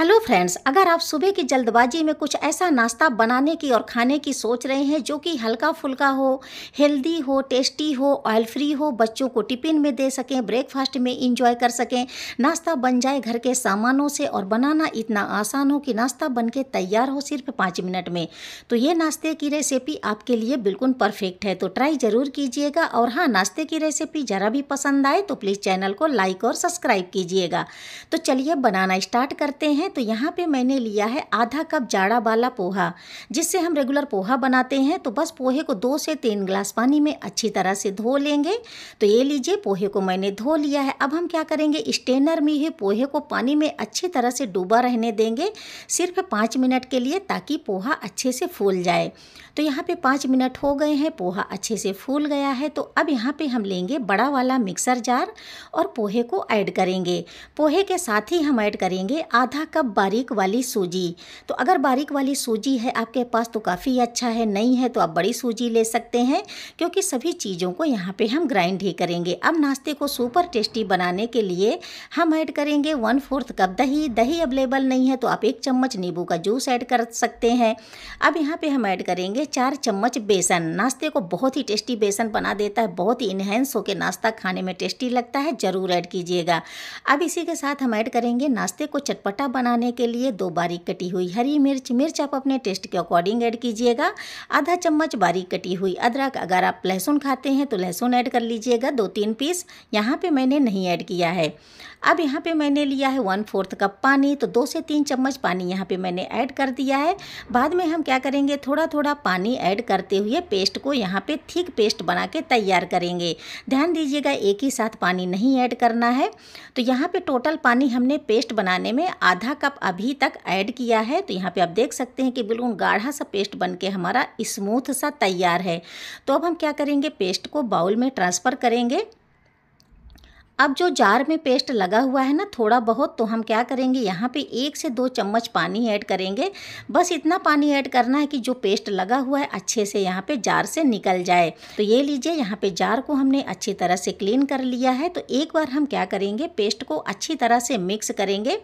hello friends अगर आप सुबह की जल्दबाजी में कुछ ऐसा नाश्ता बनाने की और खाने की सोच रहे हैं जो कि हल्का फुल्का हो हेल्दी हो टेस्टी हो ऑयल फ्री हो बच्चों को टिफिन में दे सकें ब्रेकफास्ट में इंजॉय कर सकें नाश्ता बन जाए घर के सामानों से और बनाना इतना आसान हो कि नाश्ता बन के तैयार हो सिर्फ पाँच मिनट में तो ये नाश्ते की रेसिपी आपके लिए बिल्कुल परफेक्ट है तो ट्राई ज़रूर कीजिएगा और हाँ नाश्ते की रेसिपी ज़रा भी पसंद आए तो प्लीज़ चैनल को लाइक और सब्सक्राइब कीजिएगा तो चलिए बनाना स्टार्ट करते हैं तो यहाँ पे मैंने लिया है आधा कप जाड़ा वाला पोहा जिससे हम रेगुलर पोहा बनाते हैं तो बस पोहे को दो से तीन ग्लास पानी में अच्छी तरह से धो लेंगे तो ये लीजिए पोहे को मैंने धो लिया है अब हम क्या करेंगे स्टेनर में ही पोहे को पानी में अच्छी तरह से डूबा रहने देंगे सिर्फ पाँच मिनट के लिए ताकि पोहा अच्छे से फूल जाए तो यहाँ पे पाँच मिनट हो गए हैं पोहा अच्छे से फूल गया है तो अब यहाँ पे हम लेंगे बड़ा वाला मिक्सर जार और पोहे को ऐड करेंगे पोहे के साथ ही हम ऐड करेंगे आधा कप का बारीक वाली सूजी तो अगर बारीक वाली सूजी है आपके पास तो काफ़ी अच्छा है नहीं है तो आप बड़ी सूजी ले सकते हैं क्योंकि सभी चीज़ों को यहाँ पे हम ग्राइंड ही करेंगे अब नाश्ते को सुपर टेस्टी बनाने के लिए हम ऐड करेंगे वन फोर्थ कप दही दही अवेलेबल नहीं है तो आप एक चम्मच नींबू का जूस ऐड कर सकते हैं अब यहाँ पर हम ऐड करेंगे चार चम्मच बेसन नाश्ते को बहुत ही टेस्टी बेसन बना देता है बहुत ही इन्हेंस होकर नाश्ता खाने में टेस्टी लगता है ज़रूर ऐड कीजिएगा अब इसी के साथ हम ऐड करेंगे नाश्ते को चटपटा बनाने के लिए दो बारीक कटी हुई हरी मिर्च मिर्च आप अपने टेस्ट के अकॉर्डिंग ऐड कीजिएगा आधा चम्मच बारीक कटी हुई अदरक अगर आप लहसुन खाते हैं तो लहसुन ऐड कर लीजिएगा दो तीन पीस यहाँ पे मैंने नहीं ऐड किया है अब यहाँ पे मैंने लिया है वन फोर्थ कप पानी तो दो से तीन चम्मच पानी यहाँ पे मैंने ऐड कर दिया है बाद में हम क्या करेंगे थोड़ा थोड़ा पानी ऐड करते हुए पेस्ट को यहाँ पे थिक पेस्ट बना के तैयार करेंगे ध्यान दीजिएगा एक ही साथ पानी नहीं ऐड करना है तो यहाँ पर टोटल पानी हमने पेस्ट बनाने में आधा कप अभी तक ऐड किया है तो यहाँ पर आप देख सकते हैं कि बिल्कुल गाढ़ा सा पेस्ट बन के हमारा स्मूथ सा तैयार है तो अब हम क्या करेंगे पेस्ट को बाउल में ट्रांसफ़र करेंगे अब जो जार में पेस्ट लगा हुआ है ना थोड़ा बहुत तो हम क्या करेंगे यहाँ पे एक से दो चम्मच पानी ऐड करेंगे बस इतना पानी ऐड करना है कि जो पेस्ट लगा हुआ है अच्छे से यहाँ पे जार से निकल जाए तो ये लीजिए यहाँ पे जार को हमने अच्छी तरह से क्लीन कर लिया है तो एक बार हम क्या करेंगे पेस्ट को अच्छी तरह से मिक्स करेंगे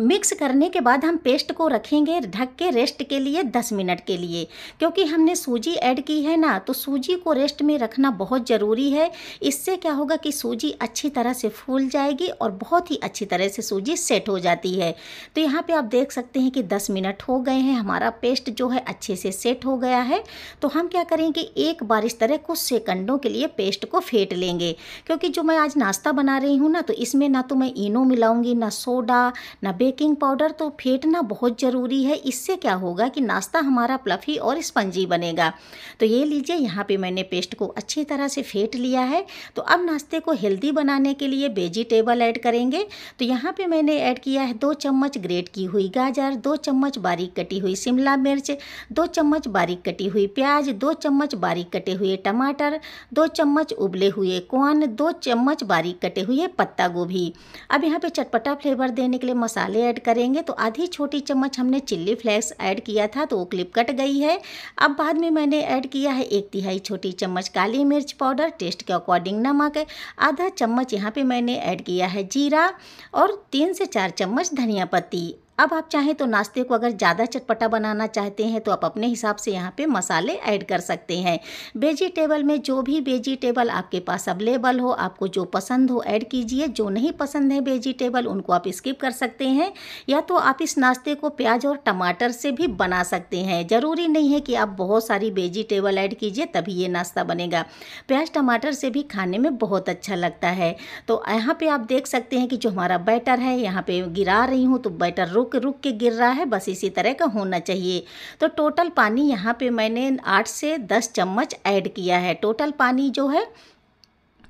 मिक्स करने के बाद हम पेस्ट को रखेंगे ढक के रेस्ट के लिए दस मिनट के लिए क्योंकि हमने सूजी ऐड की है ना तो सूजी को रेस्ट में रखना बहुत ज़रूरी है इससे क्या होगा कि सूजी अच्छी तरह से फूल जाएगी और बहुत ही अच्छी तरह से सूजी सेट हो जाती है तो यहाँ पे आप देख सकते हैं कि दस मिनट हो गए हैं हमारा पेस्ट जो है अच्छे से सेट हो गया है तो हम क्या करेंगे एक बार इस तरह कुछ सेकंडों के लिए पेस्ट को फेंट लेंगे क्योंकि जो मैं आज नाश्ता बना रही हूँ ना तो इसमें ना तो मैं इनो मिलाऊँगी ना सोडा ना बेकिंग पाउडर तो फेंटना बहुत ज़रूरी है इससे क्या होगा कि नाश्ता हमारा प्लफी और स्पंजी बनेगा तो ये लीजिए यहाँ पे मैंने पेस्ट को अच्छी तरह से फेंट लिया है तो अब नाश्ते को हेल्दी बनाने के लिए वेजिटेबल ऐड करेंगे तो यहाँ पे मैंने ऐड किया है दो चम्मच ग्रेट की हुई गाजर दो चम्मच बारीक कटी हुई शिमला मिर्च दो चम्मच बारीक कटी हुई प्याज दो चम्मच बारीक कटे हुए टमाटर दो चम्मच उबले हुए कॉर्न दो चम्मच बारीक कटे हुए पत्ता गोभी अब यहाँ पे चटपटा फ्लेवर देने के लिए मसाला मसाले ऐड करेंगे तो आधी छोटी चम्मच हमने चिल्ली फ्लेक्स ऐड किया था तो वो क्लिप कट गई है अब बाद में मैंने ऐड किया है एक तिहाई छोटी चम्मच काली मिर्च पाउडर टेस्ट के अकॉर्डिंग नमक आधा चम्मच यहाँ पे मैंने ऐड किया है जीरा और तीन से चार चम्मच धनिया पत्ती अब आप चाहें तो नाश्ते को अगर ज़्यादा चटपटा बनाना चाहते हैं तो आप अपने हिसाब से यहाँ पे मसाले ऐड कर सकते हैं वेजिटेबल में जो भी वेजिटेबल आपके पास अवेलेबल हो आपको जो पसंद हो ऐड कीजिए जो नहीं पसंद है वेजिटेबल उनको आप स्किप कर सकते हैं या तो आप इस नाश्ते को प्याज और टमाटर से भी बना सकते हैं ज़रूरी नहीं है कि आप बहुत सारी वेजिटेबल ऐड कीजिए तभी ये नाश्ता बनेगा प्याज टमाटर से भी खाने में बहुत अच्छा लगता है तो यहाँ पर आप देख सकते हैं कि जो हमारा बैटर है यहाँ पर गिरा रही हूँ तो बैटर रुक रुक रुक के गिर रहा है बस इसी तरह का होना चाहिए तो टोटल पानी यहाँ पे मैंने आठ से दस चम्मच ऐड किया है टोटल पानी जो है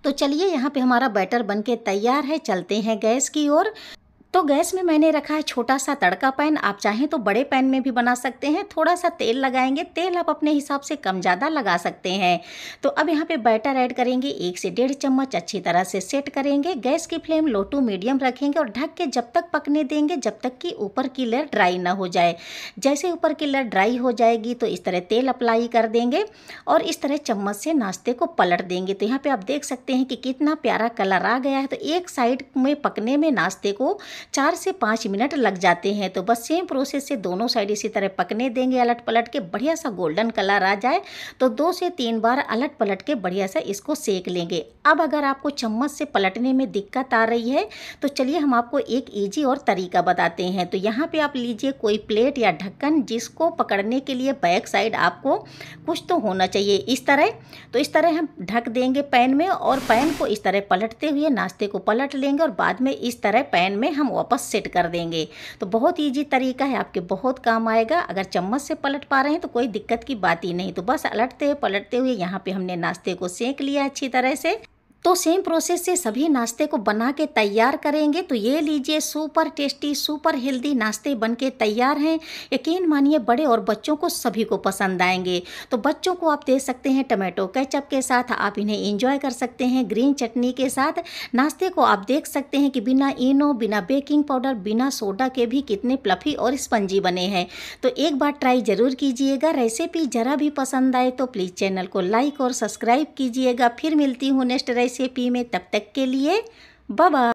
तो चलिए यहाँ पे हमारा बैटर बनके तैयार है चलते हैं गैस की ओर तो गैस में मैंने रखा है छोटा सा तड़का पैन आप चाहें तो बड़े पैन में भी बना सकते हैं थोड़ा सा तेल लगाएंगे तेल आप अपने हिसाब से कम ज़्यादा लगा सकते हैं तो अब यहाँ पे बैटर ऐड करेंगे एक से डेढ़ चम्मच अच्छी तरह से सेट करेंगे गैस की फ्लेम लो टू मीडियम रखेंगे और ढक के जब तक पकने देंगे जब तक कि ऊपर की लेयर ड्राई ना हो जाए जैसे ऊपर की लेयर ड्राई हो जाएगी तो इस तरह तेल अप्लाई कर देंगे और इस तरह चम्मच से नाश्ते को पलट देंगे तो यहाँ पर आप देख सकते हैं कि कितना प्यारा कलर आ गया है तो एक साइड में पकने में नाश्ते को चार से पाँच मिनट लग जाते हैं तो बस सेम प्रोसेस से दोनों साइड इसी तरह पकने देंगे अलट पलट के बढ़िया सा गोल्डन कलर आ जाए तो दो से तीन बार अलट पलट के बढ़िया सा इसको सेक लेंगे अब अगर आपको चम्मच से पलटने में दिक्कत आ रही है तो चलिए हम आपको एक ईजी और तरीका बताते हैं तो यहाँ पर आप लीजिए कोई प्लेट या ढक्कन जिसको पकड़ने के लिए बैक साइड आपको कुछ तो होना चाहिए इस तरह तो इस तरह हम ढक देंगे पैन में और पैन को इस तरह पलटते हुए नाश्ते को पलट लेंगे और बाद में इस तरह पैन में हम वापस सेट कर देंगे तो बहुत ईजी तरीका है आपके बहुत काम आएगा अगर चम्मच से पलट पा रहे हैं तो कोई दिक्कत की बात ही नहीं तो बस अलटते पलटते हुए यहाँ पे हमने नाश्ते को सेक लिया अच्छी तरह से तो सेम प्रोसेस से सभी नाश्ते को बना के तैयार करेंगे तो ये लीजिए सुपर टेस्टी सुपर हेल्दी नाश्ते बन के तैयार हैं यकीन मानिए बड़े और बच्चों को सभी को पसंद आएंगे तो बच्चों को आप दे सकते हैं टमाटो कैचअप के साथ आप इन्हें इंजॉय कर सकते हैं ग्रीन चटनी के साथ नाश्ते को आप देख सकते हैं कि बिना इनो बिना बेकिंग पाउडर बिना सोडा के भी कितने प्लफी और स्पंजी बने हैं तो एक बार ट्राई ज़रूर कीजिएगा रेसिपी ज़रा भी पसंद आए तो प्लीज़ चैनल को लाइक और सब्सक्राइब कीजिएगा फिर मिलती हूँ नेक्स्ट रेसिपी रेसिपी में तब तक के लिए बाबा